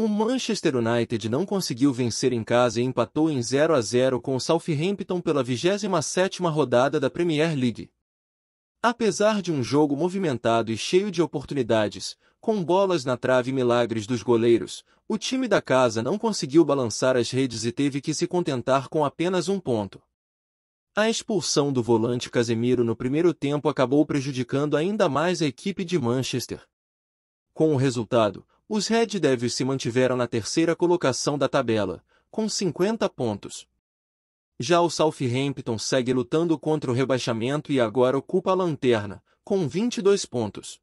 O Manchester United não conseguiu vencer em casa e empatou em 0 a 0 com o Southampton pela 27ª rodada da Premier League. Apesar de um jogo movimentado e cheio de oportunidades, com bolas na trave e milagres dos goleiros, o time da casa não conseguiu balançar as redes e teve que se contentar com apenas um ponto. A expulsão do volante Casemiro no primeiro tempo acabou prejudicando ainda mais a equipe de Manchester. Com o resultado, os Red Devils se mantiveram na terceira colocação da tabela, com 50 pontos. Já o Southampton segue lutando contra o rebaixamento e agora ocupa a lanterna, com 22 pontos.